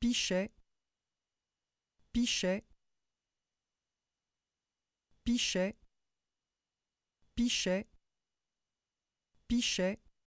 Pichet, Pichet, Pichet, Pichet, Pichet.